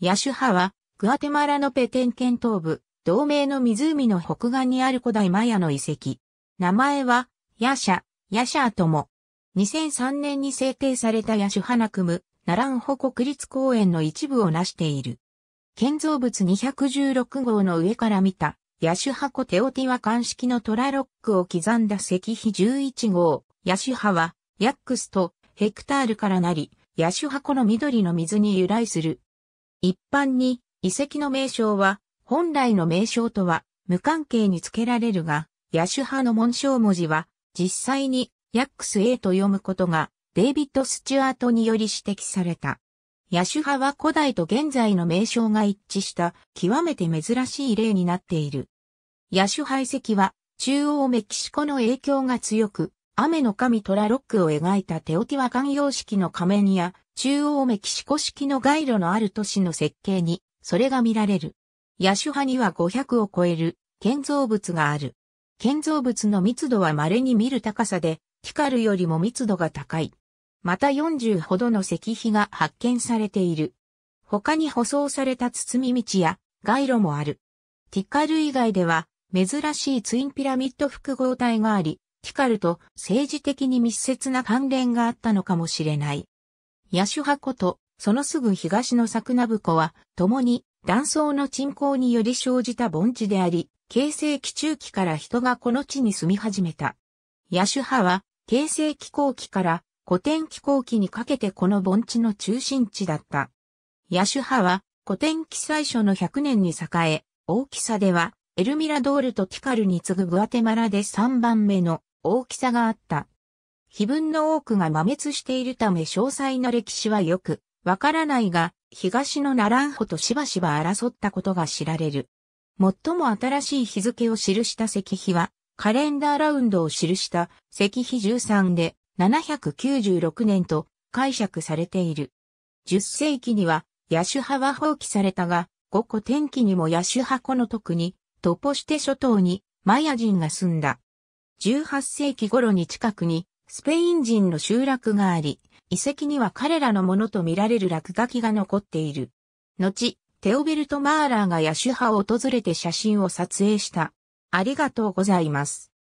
ヤシュハは、グアテマラのペテン県東部、同盟の湖の北岸にある古代マヤの遺跡。名前は、ヤシャ、ヤシャーとも。2003年に制定されたヤシュハナクム、ナランホ国立公園の一部を成している。建造物216号の上から見た、ヤシュハコテオティワ鑑式のトラロックを刻んだ石碑11号、ヤシュハは、ヤックスとヘクタールからなり、ヤシュハコの緑の水に由来する一般に遺跡の名称は本来の名称とは無関係に付けられるが、野手派の紋章文字は実際にヤックス A と読むことがデイビッド・スチュアートにより指摘された。野手派は古代と現在の名称が一致した極めて珍しい例になっている。野手派遺跡は中央メキシコの影響が強く、雨の神トラロックを描いたテオティワカン様式の仮面や、中央メキシコ式の街路のある都市の設計に、それが見られる。野手派には500を超える建造物がある。建造物の密度は稀に見る高さで、ティカルよりも密度が高い。また40ほどの石碑が発見されている。他に舗装された包み道や街路もある。ティカル以外では珍しいツインピラミッド複合体があり、ティカルと政治的に密接な関連があったのかもしれない。ヤシュハコとそのすぐ東のサクナブコは共に断層の沈降により生じた盆地であり、形成期中期から人がこの地に住み始めた。ヤシュハは形成期後期から古典期後期にかけてこの盆地の中心地だった。ヤシュハは古典期最初の100年に栄え、大きさではエルミラドールとティカルに次ぐグアテマラで3番目の大きさがあった。碑文の多くが摩滅しているため詳細な歴史はよくわからないが、東の奈良穂としばしば争ったことが知られる。最も新しい日付を記した石碑は、カレンダーラウンドを記した石碑13で796年と解釈されている。10世紀には、野手派は放棄されたが、5個天気にも野手派この特に、トポシテ諸島にマヤ人が住んだ。18世紀頃に近くにスペイン人の集落があり、遺跡には彼らのものと見られる落書きが残っている。後、テオベルト・マーラーが野手派を訪れて写真を撮影した。ありがとうございます。